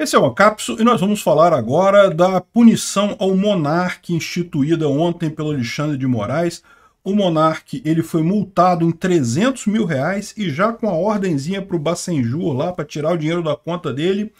Esse é o Acapso e nós vamos falar agora da punição ao monarca instituída ontem pelo Alexandre de Moraes. O monarca ele foi multado em 300 mil reais e já com a ordenzinha para o Bacenjur lá para tirar o dinheiro da conta dele.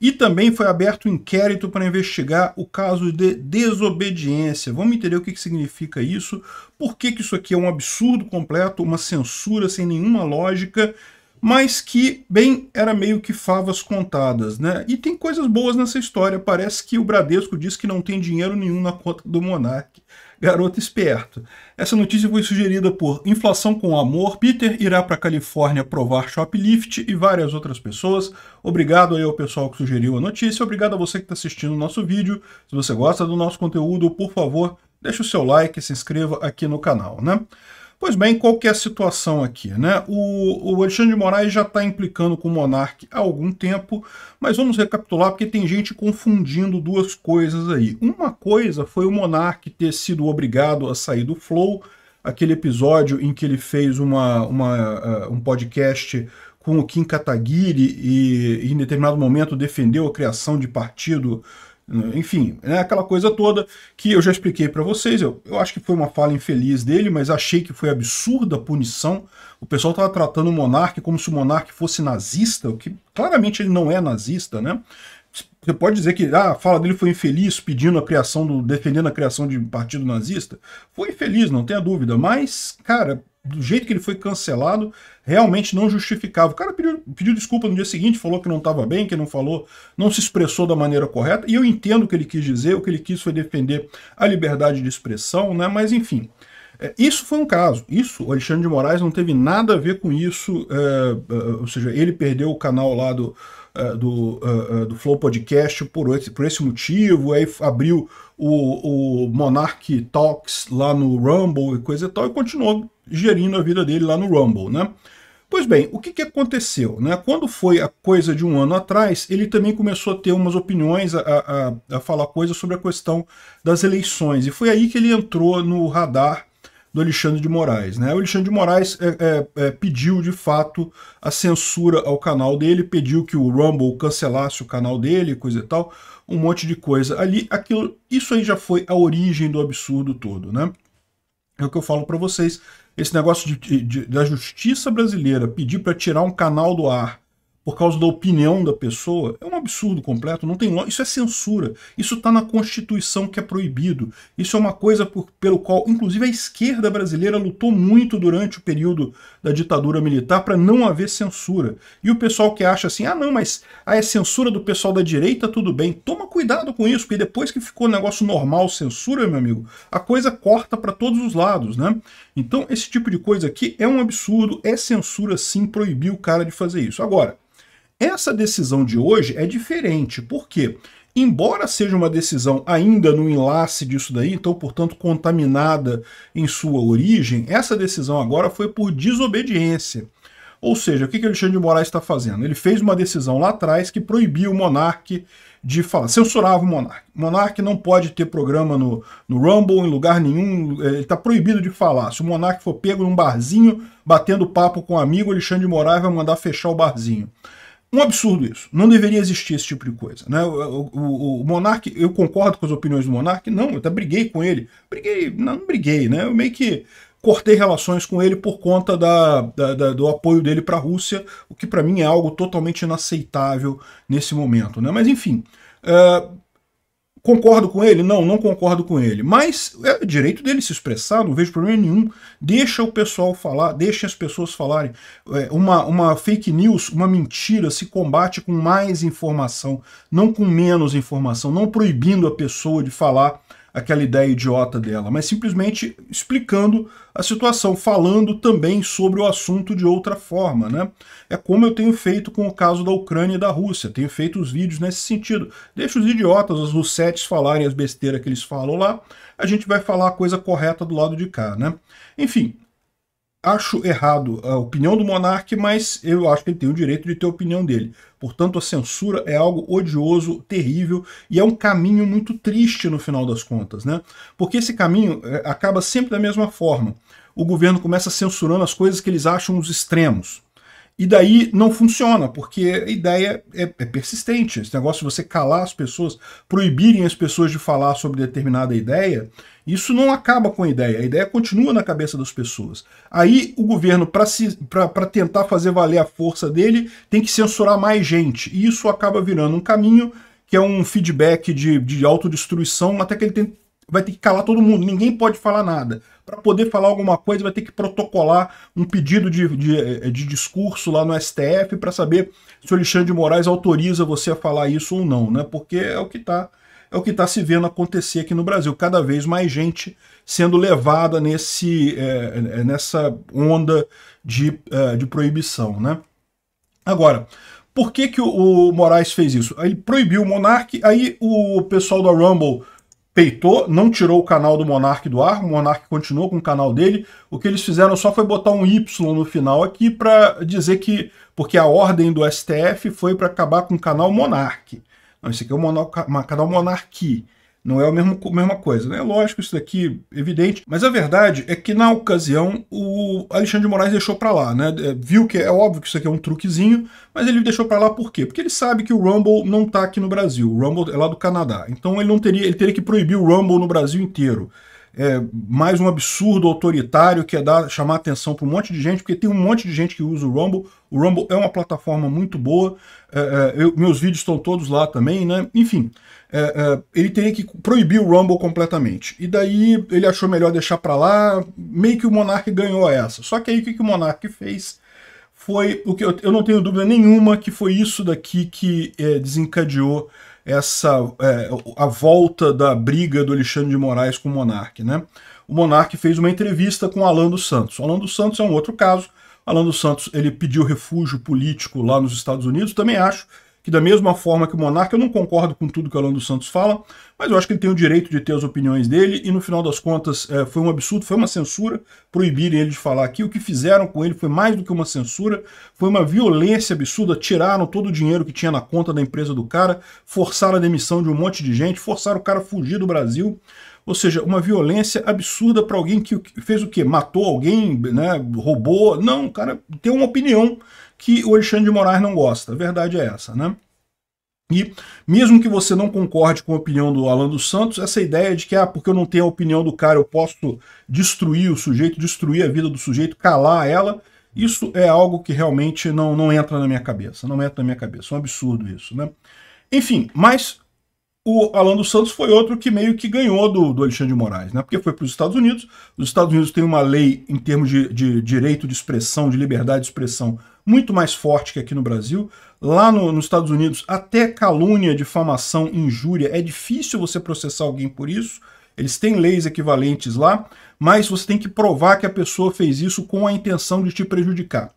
E também foi aberto um inquérito para investigar o caso de desobediência. Vamos entender o que, que significa isso, por que, que isso aqui é um absurdo completo, uma censura sem nenhuma lógica mas que, bem, era meio que favas contadas, né? E tem coisas boas nessa história. Parece que o Bradesco diz que não tem dinheiro nenhum na conta do Monark. Garoto esperto. Essa notícia foi sugerida por Inflação com Amor, Peter irá para Califórnia provar shoplift e várias outras pessoas. Obrigado aí ao pessoal que sugeriu a notícia, obrigado a você que está assistindo o nosso vídeo. Se você gosta do nosso conteúdo, por favor, deixe o seu like, e se inscreva aqui no canal, né? Pois bem, qual que é a situação aqui? Né? O, o Alexandre de Moraes já está implicando com o Monarque há algum tempo, mas vamos recapitular porque tem gente confundindo duas coisas aí. Uma coisa foi o Monarque ter sido obrigado a sair do Flow, aquele episódio em que ele fez uma, uma uh, um podcast com o Kim Kataguiri e em determinado momento defendeu a criação de partido é. Enfim, é aquela coisa toda que eu já expliquei para vocês. Eu, eu acho que foi uma fala infeliz dele, mas achei que foi absurda a punição. O pessoal estava tratando o monarca como se o monarca fosse nazista, o que claramente ele não é nazista, né? Você pode dizer que ah, a fala dele foi infeliz, pedindo a criação do. defendendo a criação de um partido nazista? Foi infeliz, não tenha dúvida. Mas, cara, do jeito que ele foi cancelado, realmente não justificava. O cara pediu, pediu desculpa no dia seguinte, falou que não estava bem, que não falou, não se expressou da maneira correta, e eu entendo o que ele quis dizer, o que ele quis foi defender a liberdade de expressão, né? Mas enfim. É, isso foi um caso. Isso, o Alexandre de Moraes não teve nada a ver com isso. É, é, ou seja, ele perdeu o canal lá do, eh, do, uh, do Flow Podcast por esse, por esse motivo, aí abriu o, o Monarch Talks lá no Rumble e coisa e tal, e continuou gerindo a vida dele lá no Rumble, né? Pois bem, o que, que aconteceu? Né? Quando foi a coisa de um ano atrás, ele também começou a ter umas opiniões, a, a, a falar coisas sobre a questão das eleições. E foi aí que ele entrou no radar do Alexandre de Moraes. Né? O Alexandre de Moraes é, é, é, pediu, de fato, a censura ao canal dele, pediu que o Rumble cancelasse o canal dele, coisa e tal, um monte de coisa ali. Aquilo, isso aí já foi a origem do absurdo todo. Né? É o que eu falo para vocês. Esse negócio de, de, da justiça brasileira pedir para tirar um canal do ar por causa da opinião da pessoa, é um absurdo completo, não tem isso é censura, isso está na Constituição que é proibido, isso é uma coisa por, pelo qual, inclusive, a esquerda brasileira lutou muito durante o período da ditadura militar para não haver censura. E o pessoal que acha assim, ah não, mas a é censura do pessoal da direita, tudo bem, toma cuidado com isso, porque depois que ficou negócio normal censura, meu amigo, a coisa corta para todos os lados, né? Então esse tipo de coisa aqui é um absurdo, é censura sim, proibir o cara de fazer isso. Agora, essa decisão de hoje é diferente, porque, Embora seja uma decisão ainda no enlace disso daí, então, portanto, contaminada em sua origem, essa decisão agora foi por desobediência. Ou seja, o que, que Alexandre de Moraes está fazendo? Ele fez uma decisão lá atrás que proibia o monarque de falar, censurava o monarque. O monarque não pode ter programa no, no Rumble, em lugar nenhum, é, ele está proibido de falar. Se o monarque for pego num barzinho, batendo papo com um amigo, Alexandre de Moraes vai mandar fechar o barzinho. Um absurdo isso. Não deveria existir esse tipo de coisa. Né? O, o, o Monark, eu concordo com as opiniões do Monark, não, eu até briguei com ele. Briguei, não, não briguei, né? Eu meio que cortei relações com ele por conta da, da, da do apoio dele para a Rússia, o que para mim é algo totalmente inaceitável nesse momento. Né? Mas enfim, uh, Concordo com ele? Não, não concordo com ele. Mas é direito dele se expressar, não vejo problema nenhum. Deixa o pessoal falar, deixa as pessoas falarem. É, uma, uma fake news, uma mentira, se combate com mais informação, não com menos informação, não proibindo a pessoa de falar aquela ideia idiota dela, mas simplesmente explicando a situação, falando também sobre o assunto de outra forma. Né? É como eu tenho feito com o caso da Ucrânia e da Rússia, tenho feito os vídeos nesse sentido. Deixa os idiotas, os russetes falarem as besteiras que eles falam lá, a gente vai falar a coisa correta do lado de cá. Né? Enfim, acho errado a opinião do monarca, mas eu acho que ele tem o direito de ter a opinião dele. Portanto, a censura é algo odioso, terrível e é um caminho muito triste no final das contas, né? Porque esse caminho é, acaba sempre da mesma forma. O governo começa censurando as coisas que eles acham os extremos. E daí não funciona, porque a ideia é, é persistente. Esse negócio de você calar as pessoas, proibirem as pessoas de falar sobre determinada ideia, isso não acaba com a ideia. A ideia continua na cabeça das pessoas. Aí o governo, para tentar fazer valer a força dele, tem que censurar mais gente. E isso acaba virando um caminho que é um feedback de, de autodestruição até que ele tem, vai ter que calar todo mundo, ninguém pode falar nada. Para poder falar alguma coisa, vai ter que protocolar um pedido de, de, eh, de discurso lá no STF para saber se o Alexandre de Moraes autoriza você a falar isso ou não, né? Porque é o que está é o que está se vendo acontecer aqui no Brasil. Cada vez mais gente sendo levada nesse, é, nessa onda de, é, de proibição. Né? Agora, por que, que o, o Moraes fez isso? Ele proibiu o Monarque, aí o pessoal da Rumble peitou, não tirou o canal do Monark do ar, o Monark continuou com o canal dele. O que eles fizeram só foi botar um Y no final aqui para dizer que, porque a ordem do STF foi para acabar com o canal Monark. Não, esse aqui é o canal Monarque. Não é a mesma, coisa, né? É lógico, isso daqui é evidente. Mas a verdade é que, na ocasião, o Alexandre de Moraes deixou para lá, né? É, viu que é, é óbvio que isso aqui é um truquezinho, mas ele deixou para lá por quê? Porque ele sabe que o Rumble não tá aqui no Brasil. O Rumble é lá do Canadá. Então ele não teria, ele teria que proibir o Rumble no Brasil inteiro. É mais um absurdo autoritário que é dar, chamar atenção para um monte de gente, porque tem um monte de gente que usa o Rumble. O Rumble é uma plataforma muito boa. É, é, eu, meus vídeos estão todos lá também, né? Enfim é, é, ele teria que proibir o Rumble completamente. E daí ele achou melhor deixar para lá, meio que o Monark ganhou essa. Só que aí o que, que o Monark fez foi o que eu, eu, não tenho dúvida nenhuma que foi isso daqui que é, desencadeou essa é, a volta da briga do Alexandre de Moraes com o Monark, né? O Monark fez uma entrevista com o Alan dos Santos. O Alan dos Santos é um outro caso. Alan dos Santos ele pediu refúgio político lá nos Estados Unidos. Também acho que da mesma forma que o Monarca, eu não concordo com tudo que o Alan Santos fala, mas eu acho que ele tem o direito de ter as opiniões dele, e no final das contas é, foi um absurdo, foi uma censura proibirem ele de falar aqui. O que fizeram com ele foi mais do que uma censura, foi uma violência absurda, tiraram todo o dinheiro que tinha na conta da empresa do cara, forçaram a demissão de um monte de gente, forçaram o cara a fugir do Brasil. Ou seja, uma violência absurda para alguém que fez o quê? Matou alguém, né? roubou. Não, o cara tem uma opinião que o Alexandre de Moraes não gosta. A verdade é essa, né? E mesmo que você não concorde com a opinião do Alan dos Santos, essa ideia de que, ah, porque eu não tenho a opinião do cara, eu posso destruir o sujeito, destruir a vida do sujeito, calar ela, isso é algo que realmente não, não entra na minha cabeça, não entra na minha cabeça, é um absurdo isso, né? Enfim, mas o Alan dos Santos foi outro que meio que ganhou do, do Alexandre de Moraes, né? porque foi para os Estados Unidos. Os Estados Unidos têm uma lei em termos de, de, direito de expressão, de liberdade de expressão, muito mais forte que aqui no Brasil. Lá no, nos Estados Unidos, até calúnia, difamação, injúria, é difícil você processar alguém por isso. Eles têm leis equivalentes lá, mas você tem que provar que a pessoa fez isso com a intenção de te prejudicar.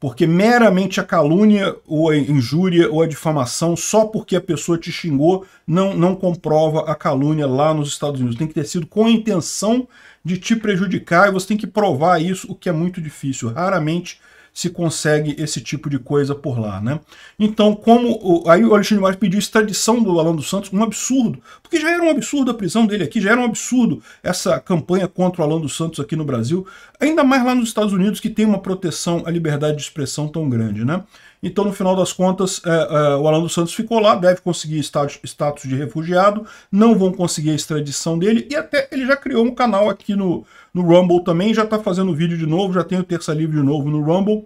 Porque meramente a calúnia ou a injúria ou a difamação, só porque a pessoa te xingou, não, não comprova a calúnia lá nos Estados Unidos. Tem que ter sido com a intenção de te prejudicar e você tem que provar isso, o que é muito difícil. Raramente se consegue esse tipo de coisa por lá. Né? Então, como o, aí o Alexandre Moraes pediu extradição do Alan dos Santos, um absurdo, porque já era um absurdo a prisão dele aqui, já era um absurdo essa campanha contra o Alan dos Santos aqui no Brasil, ainda mais lá nos Estados Unidos, que tem uma proteção à liberdade de expressão tão grande. Né? Então, no final das contas, é, é, o Alan dos Santos ficou lá, deve conseguir status, status de refugiado, não vão conseguir a extradição dele, e até ele já criou um canal aqui no, no Rumble também, já está fazendo vídeo de novo, já tem o Terça Livre de novo no Rumble.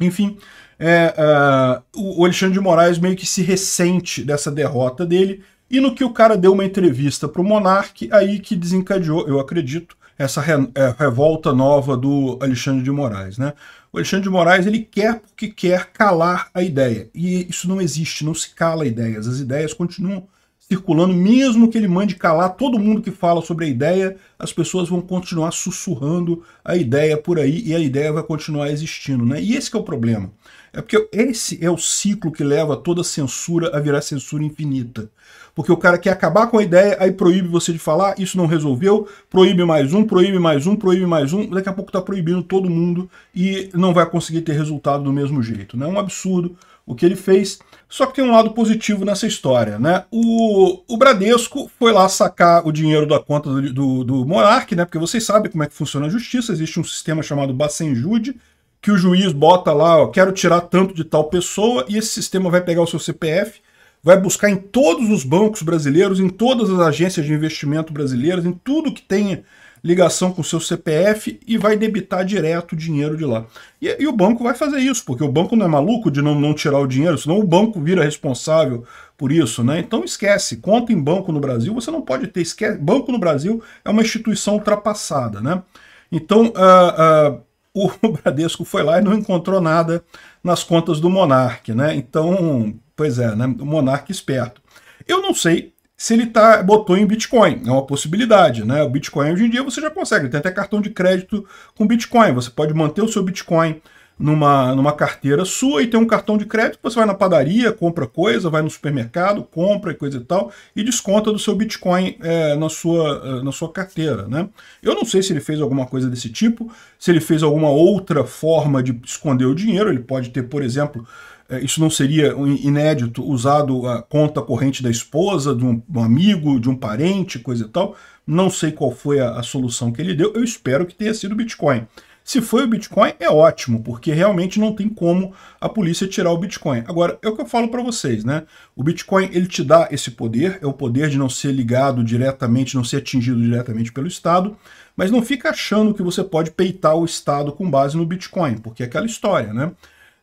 Enfim, é, é o Alexandre de Moraes meio que se ressente dessa derrota dele, e no que o cara deu uma entrevista para o Monarque aí que desencadeou, eu acredito, essa re, é, revolta nova do Alexandre de Moraes, né? O Alexandre de Moraes ele quer porque quer calar a ideia. E isso não existe, não se cala ideias. As ideias continuam circulando, mesmo que ele mande calar todo mundo que fala sobre a ideia, as pessoas vão continuar sussurrando a ideia por aí e a ideia vai continuar existindo. Né? E esse é o problema. É porque esse é o ciclo que leva toda censura a virar censura infinita. Porque o cara quer acabar com a ideia, aí proíbe você de falar, isso não resolveu, proíbe mais um, proíbe mais um, proíbe mais um, daqui a pouco está proibindo todo mundo e não vai conseguir ter resultado do mesmo jeito. Né? É né? um absurdo o que ele fez. Só que tem um lado positivo nessa história, né? O, o Bradesco foi lá sacar o dinheiro da conta do, do, do Monark, né? Porque vocês sabem como é que funciona a justiça. Existe um sistema chamado Bacenjude, que o juiz bota lá, ó, quero tirar tanto de tal pessoa, e esse sistema vai pegar o seu CPF, vai buscar em todos os bancos brasileiros, em todas as agências de investimento brasileiras, em tudo que tenha ligação com o seu CPF e vai debitar direto o dinheiro de lá. E, e, o banco vai fazer isso, porque o banco não é maluco de não, não tirar o dinheiro, senão o banco vira responsável por isso, né? Então esquece, conta em banco no Brasil, você não pode ter, esquece, banco no Brasil é uma instituição ultrapassada, né? Então, uh, uh, o Bradesco foi lá e não encontrou nada nas contas do Monark, né? Então, pois é, né? O Monark esperto. Eu não sei se ele tá, botou em Bitcoin. É uma possibilidade, né? O Bitcoin hoje em dia você já consegue, tem até cartão de crédito com Bitcoin. Você pode manter o seu Bitcoin numa, numa carteira sua e tem um cartão de crédito, você vai na padaria, compra coisa, vai no supermercado, compra coisa e tal, e desconta do seu Bitcoin é, na, sua, é, na sua carteira. Né? Eu não sei se ele fez alguma coisa desse tipo, se ele fez alguma outra forma de esconder o dinheiro, ele pode ter, por exemplo, é, isso não seria inédito, usado a conta corrente da esposa, de um, amigo, de um parente, coisa e tal. Não sei qual foi a, a solução que ele deu, eu espero que tenha sido o Bitcoin. Se foi o Bitcoin, é ótimo, porque realmente não tem como a polícia tirar o Bitcoin. Agora, é o que eu falo para vocês, né? O Bitcoin, ele te dá esse poder, é o poder de não ser ligado diretamente, não ser atingido diretamente pelo Estado, mas não fica achando que você pode peitar o Estado com base no Bitcoin, porque é aquela história, né?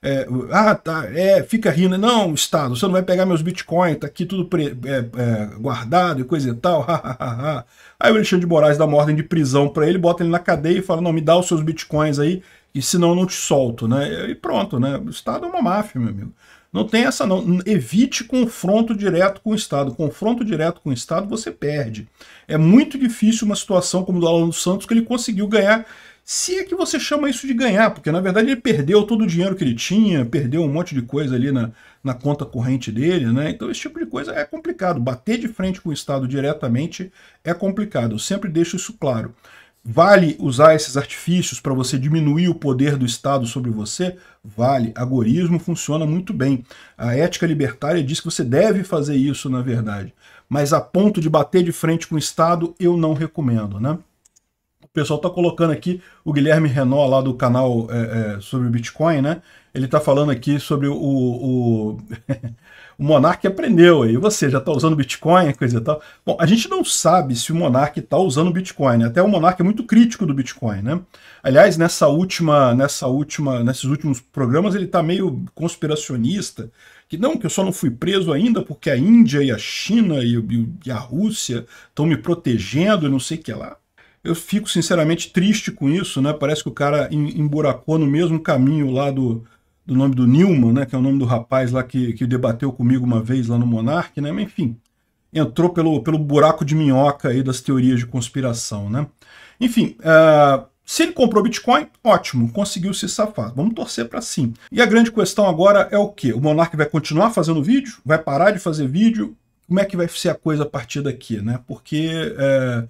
É, ah, tá, é, fica rindo. Né? Não, Estado, você não vai pegar meus bitcoins, tá aqui tudo pre, é, é, guardado e coisa e tal. aí o Alexandre de Moraes dá uma ordem de prisão para ele, bota ele na cadeia e fala, não, me dá os seus bitcoins aí, e senão eu não te solto, né? E pronto, né? O Estado é uma máfia, meu amigo. Não tem essa não. Evite confronto direto com o Estado. Confronto direto com o Estado você perde. É muito difícil uma situação como do Alan dos Santos que ele conseguiu ganhar se é que você chama isso de ganhar, porque na verdade ele perdeu todo o dinheiro que ele tinha, perdeu um monte de coisa ali na, na conta corrente dele, né? Então esse tipo de coisa é complicado. Bater de frente com o Estado diretamente é complicado. Eu sempre deixo isso claro. Vale usar esses artifícios para você diminuir o poder do Estado sobre você? Vale. Agorismo funciona muito bem. A ética libertária diz que você deve fazer isso, na verdade. Mas a ponto de bater de frente com o Estado, eu não recomendo, né? pessoal está colocando aqui, o Guilherme Renault lá do canal é, é, sobre o Bitcoin, né? Ele está falando aqui sobre o. O, o Monark aprendeu aí. Você já está usando Bitcoin, coisa e tal. Bom, a gente não sabe se o Monark está usando Bitcoin. Né? Até o Monark é muito crítico do Bitcoin, né? Aliás, nessa última, nessa última, nesses últimos programas ele está meio conspiracionista. Que não, que eu só não fui preso ainda porque a Índia e a China e, e a Rússia estão me protegendo e não sei o que lá. Eu fico sinceramente triste com isso, né? Parece que o cara emburacou no mesmo caminho lá do, do nome do Newman, né? Que é o nome do rapaz lá que, que debateu comigo uma vez lá no Monarch, né? Mas enfim, entrou pelo, pelo buraco de minhoca aí das teorias de conspiração, né? Enfim, uh, se ele comprou Bitcoin, ótimo, conseguiu se safar. Vamos torcer para sim. E a grande questão agora é o que? O Monark vai continuar fazendo vídeo? Vai parar de fazer vídeo? Como é que vai ser a coisa a partir daqui, né? Porque é,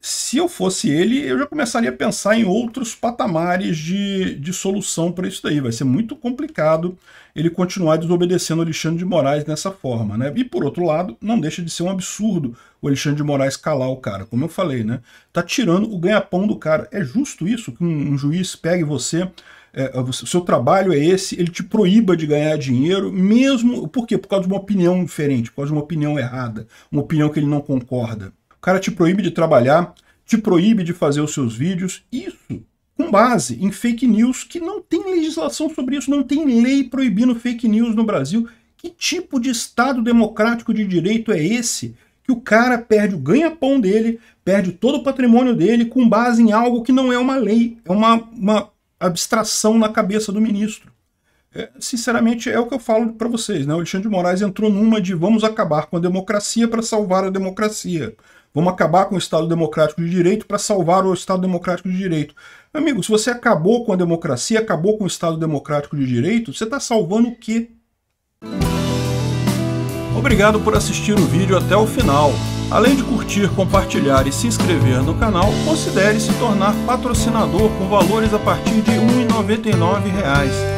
se eu fosse ele, eu já começaria a pensar em outros patamares de, de solução para isso daí. Vai ser muito complicado ele continuar desobedecendo Alexandre de Moraes dessa forma. Né? E, por outro lado, não deixa de ser um absurdo o Alexandre de Moraes calar o cara. Como eu falei, né? tá tirando o ganha-pão do cara. É justo isso que um, um juiz pegue você é, é o seu trabalho é esse, ele te proíba de ganhar dinheiro, mesmo. Por quê? Por causa de uma opinião diferente, por causa de uma opinião errada, uma opinião que ele não concorda o cara te proíbe de trabalhar, te proíbe de fazer os seus vídeos. Isso com base em fake news que não tem legislação sobre isso, não tem lei proibindo fake news no Brasil. Que tipo de Estado democrático de direito é esse? Que o cara perde o ganha-pão dele, perde todo o patrimônio dele com base em algo que não é uma lei, é uma, uma abstração na cabeça do ministro. É, sinceramente, é o que eu falo para vocês. Né? O Alexandre de Moraes entrou numa de vamos acabar com a democracia para salvar a democracia. Vamos acabar com o Estado Democrático de Direito para salvar o Estado Democrático de Direito. Amigo, se você acabou com a democracia, acabou com o Estado Democrático de Direito, você está salvando o quê? Obrigado por assistir o vídeo até o final. Além de curtir, compartilhar e se inscrever no canal, considere se tornar patrocinador com valores a partir de R$ 1,99